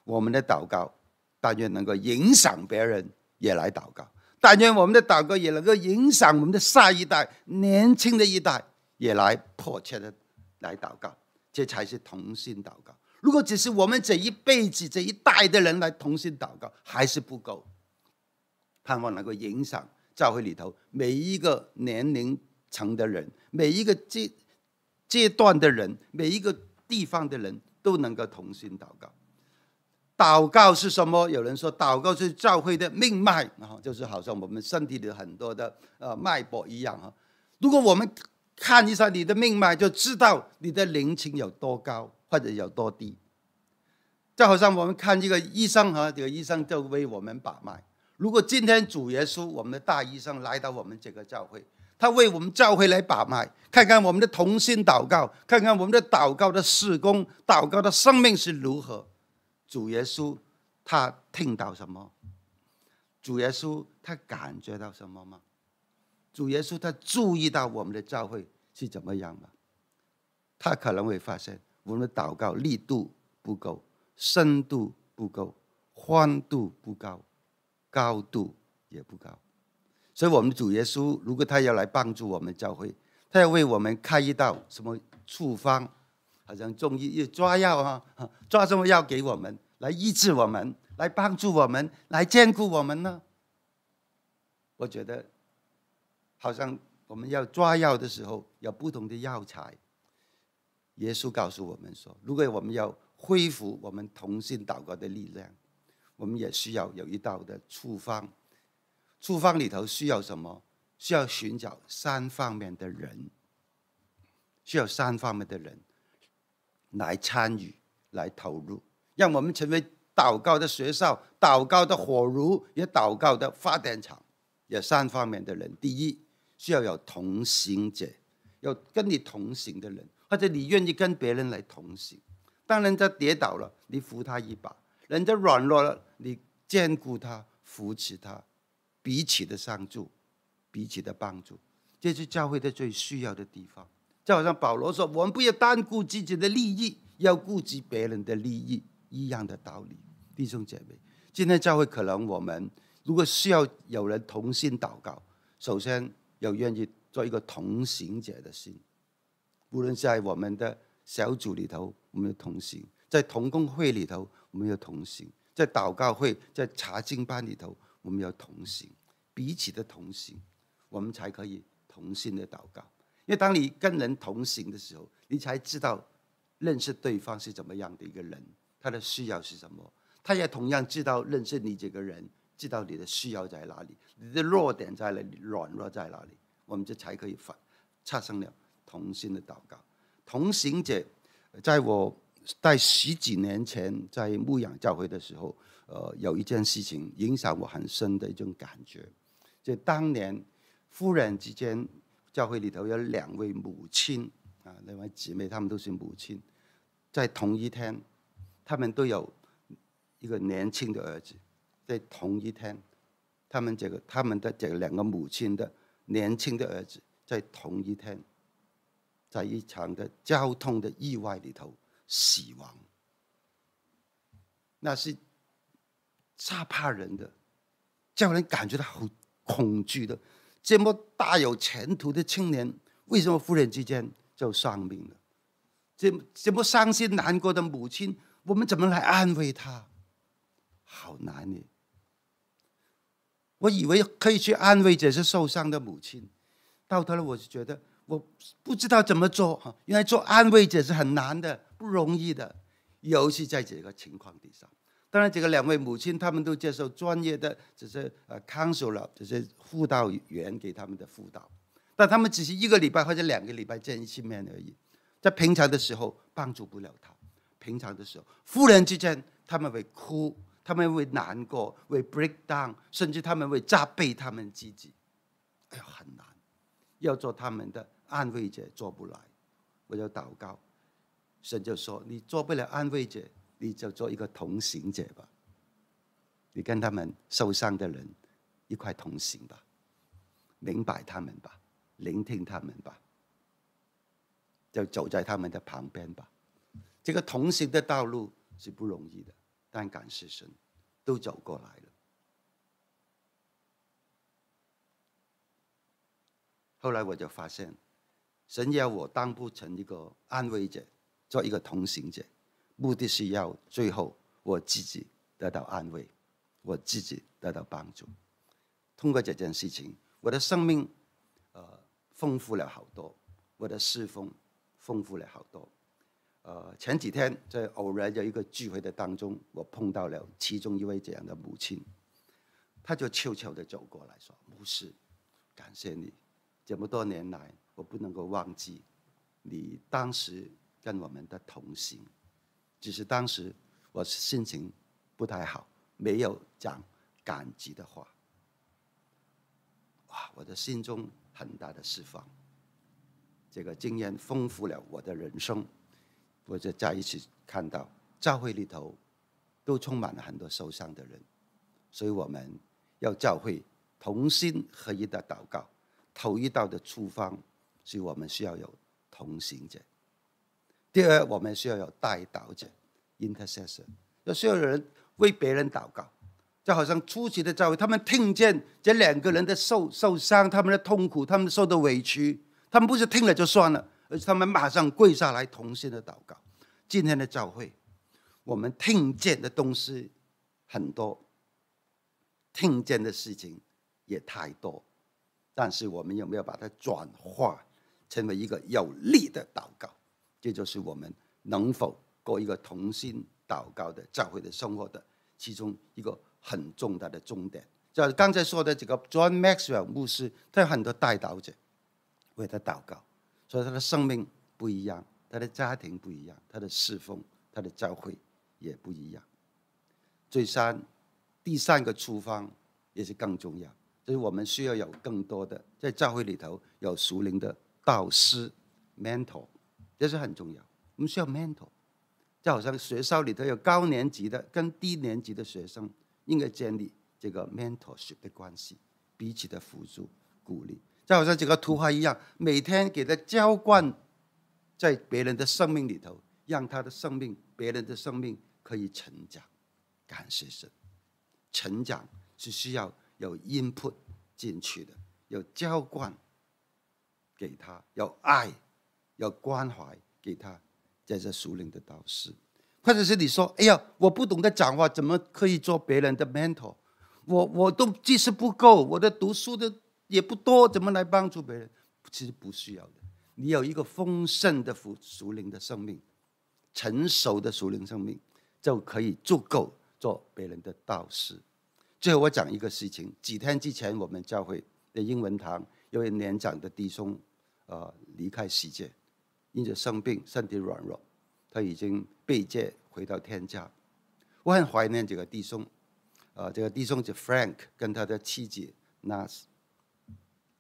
我们的祷告，但愿能够影响别人也来祷告。但愿我们的祷告也能够影响我们的下一代，年轻的一代也来迫切的来祷告，这才是同心祷告。如果只是我们这一辈子这一代的人来同心祷告，还是不够。盼望能够影响教会里头每一个年龄层的人，每一个阶阶段的人，每一个地方的人都能够同心祷告。祷告是什么？有人说，祷告是教会的命脉，啊，就是好像我们身体的很多的呃脉搏一样啊。如果我们看一下你的命脉，就知道你的灵情有多高或者有多低。就好像我们看一个医生啊，这个医生就为我们把脉。如果今天主耶稣，我们的大医生来到我们这个教会，他为我们教会来把脉，看看我们的同心祷告，看看我们的祷告的施工、祷告的生命是如何。主耶稣，他听到什么？主耶稣，他感觉到什么吗？主耶稣，他注意到我们的教会是怎么样吗？他可能会发现我们的祷告力度不够，深度不够，宽度不高，高度也不高。所以，我们主耶稣，如果他要来帮助我们教会，他要为我们开一道什么处方？好像中医抓药啊，抓什么药给我们来医治我们，来帮助我们，来兼顾我们呢？我觉得，好像我们要抓药的时候有不同的药材。耶稣告诉我们说，如果我们要恢复我们同心祷告的力量，我们也需要有一道的处方。处方里头需要什么？需要寻找三方面的人，需要三方面的人。来参与，来投入，让我们成为祷告的学校、祷告的火炉，也祷告的发电厂，有三方面的人。第一，需要有同行者，有跟你同行的人，或者你愿意跟别人来同行。当人家跌倒了，你扶他一把；人家软弱了，你兼顾他、扶持他，彼此的相助，彼此的帮助，这是教会的最需要的地方。就好像保罗说：“我们不要单顾自己的利益，要顾及别人的利益。”一样的道理，弟兄姐妹，今天教会可能我们如果需要有人同心祷告，首先要愿意做一个同行者的心。无论在我们的小组里头，我们要同行；在同工会里头，我们要同行；在祷告会、在查经班里头，我们要同行。彼此的同行，我们才可以同心的祷告。因为当你跟人同行的时候，你才知道认识对方是怎么样的一个人，他的需要是什么。他也同样知道认识你这个人，知道你的需要在哪里，你的弱点在哪里，软弱在哪里。我们就才可以发产生了同心的祷告。同行者，在我，在十几年前在牧养教会的时候，呃，有一件事情影响我很深的一种感觉，就当年夫人之间。教会里头有两位母亲啊，两位姊妹，她们都是母亲，在同一天，她们都有一个年轻的儿子，在同一天，他们这个他们的这两个母亲的年轻的儿子在同一天，在一场的交通的意外里头死亡，那是吓怕人的，叫人感觉到好恐惧的。这么大有前途的青年，为什么忽然之间就丧命了？这这么伤心难过的母亲，我们怎么来安慰她？好难呢！我以为可以去安慰这些受伤的母亲，到头来我就觉得我不知道怎么做。哈。原来做安慰者是很难的，不容易的，尤其在这个情况底下。当然，这个两位母亲他们都接受专业的这些呃 counselor，这些辅导员给他们的辅导，但他们只是一个礼拜或者两个礼拜见一次面而已，在平常的时候帮助不了他。平常的时候，忽人之间他们会哭，他们会难过，会 break down，甚至他们会责备他们自己。哎呦，很难，要做他们的安慰者做不来。我就祷告，神就说：“你做不了安慰者。”你就做一个同行者吧，你跟他们受伤的人一块同行吧，明白他们吧，聆听他们吧，就走在他们的旁边吧。这个同行的道路是不容易的，但感谢神，都走过来了。后来我就发现，神要我当不成一个安慰者，做一个同行者。目的是要最后我自己得到安慰，我自己得到帮助。通过这件事情，我的生命，呃，丰富了好多，我的侍奉丰富了好多。呃，前几天在偶然的一个聚会的当中，我碰到了其中一位这样的母亲，她就悄悄地走过来说：“牧师，感谢你，这么多年来我不能够忘记，你当时跟我们的同行。”只是当时我是心情不太好，没有讲感激的话。哇，我的心中很大的释放，这个经验丰富了我的人生。我就再一次看到教会里头都充满了很多受伤的人，所以我们要教会同心合一的祷告。头一道的处方是我们需要有同行者。第二，我们需要有代祷者，intercessor，要需要有人为别人祷告。就好像初级的教会，他们听见这两个人的受受伤，他们的痛苦，他们受的委屈，他们不是听了就算了，而是他们马上跪下来同心的祷告。今天的教会，我们听见的东西很多，听见的事情也太多，但是我们有没有把它转化成为一个有力的祷告？这就是我们能否过一个同心祷告的教会的生活的其中一个很重大的重点。就刚才说的这个 John Maxwell 牧师，他有很多代祷者为他祷告，所以他的生命不一样，他的家庭不一样，他的侍奉、他的教会也不一样。最三，第三个处方也是更重要，就是我们需要有更多的在教会里头有熟灵的导师、mentor。这是很重要，我们需要 mentor。就好像学校里头有高年级的跟低年级的学生，应该建立这个 mentorship 的关系，彼此的辅助、鼓励。就好像这个图画一样，每天给他浇灌，在别人的生命里头，让他的生命、别人的生命可以成长。感谢神，成长是需要有 input 进去的，有浇灌，给他有爱。要关怀给他，在这属灵的导师，或者是你说：“哎呀，我不懂得讲话，怎么可以做别人的 mentor？我我都知识不够，我的读书的也不多，怎么来帮助别人？”其实不需要的，你有一个丰盛的属灵的生命，成熟的属灵生命就可以足够做别人的导师。最后，我讲一个事情：几天之前，我们教会的英文堂一位年长的弟兄，呃，离开世界。因着生病，身体软弱，他已经被接回到天家。我很怀念这个弟兄，啊，这个弟兄是 Frank 跟他的妻子 Nas，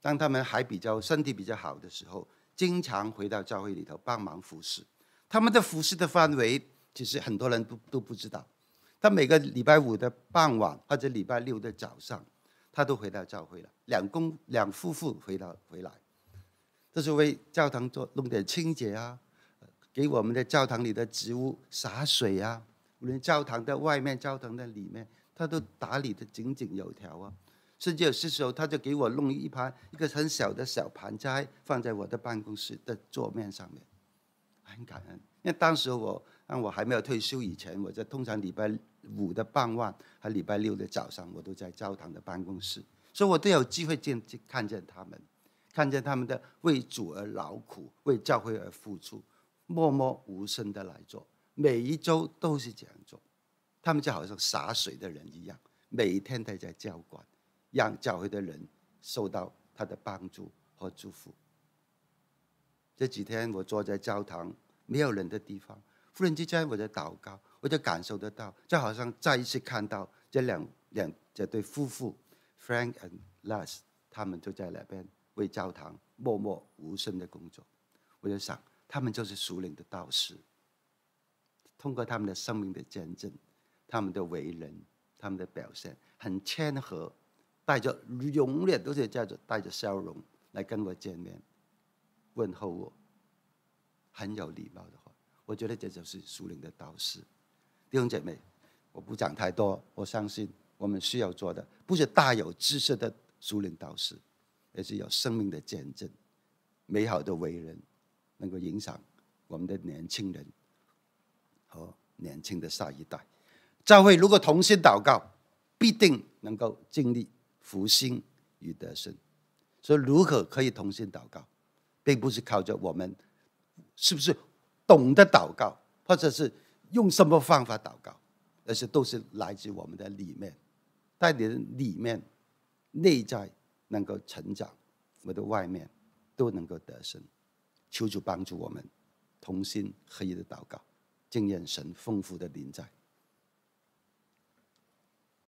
当他们还比较身体比较好的时候，经常回到教会里头帮忙服侍。他们的服侍的范围，其实很多人都都不知道。他每个礼拜五的傍晚或者礼拜六的早上，他都回到教会了。两公两夫妇回到回来。都是为教堂做弄点清洁啊，给我们的教堂里的植物洒水啊，连教堂的外面、教堂的里面，他都打理的井井有条啊。甚至有些时候，他就给我弄一盘一个很小的小盘栽，放在我的办公室的桌面上面，很感恩。因为当时我，当我还没有退休以前，我在通常礼拜五的傍晚和礼拜六的早上，我都在教堂的办公室，所以我都有机会见看见他们。看见他们的为主而劳苦，为教会而付出，默默无声的来做，每一周都是这样做。他们就好像洒水的人一样，每一天都在浇灌，让教会的人受到他的帮助和祝福。这几天我坐在教堂没有人的地方，忽然之间我在祷告，我就感受得到，就好像再一次看到这两两这对夫妇 Frank and Lars，他们就在那边。为教堂默默无声的工作，我就想，他们就是熟龄的导师。通过他们的生命的见证，他们的为人，他们的表现，很谦和，带着永远都是叫做带着笑容来跟我见面，问候我，很有礼貌的话。我觉得这就是熟龄的导师。弟兄姐妹，我不讲太多，我相信我们需要做的，不是大有知识的熟龄导师。也是有生命的见证，美好的为人，能够影响我们的年轻人和年轻的下一代。教会如果同心祷告，必定能够尽力福兴与得胜。所以，如何可以同心祷告，并不是靠着我们是不是懂得祷告，或者是用什么方法祷告，而是都是来自我们的里面，在你的里面、内在。能够成长，我的外面都能够得胜，求主帮助我们，同心合一的祷告，敬愿神丰富的临在。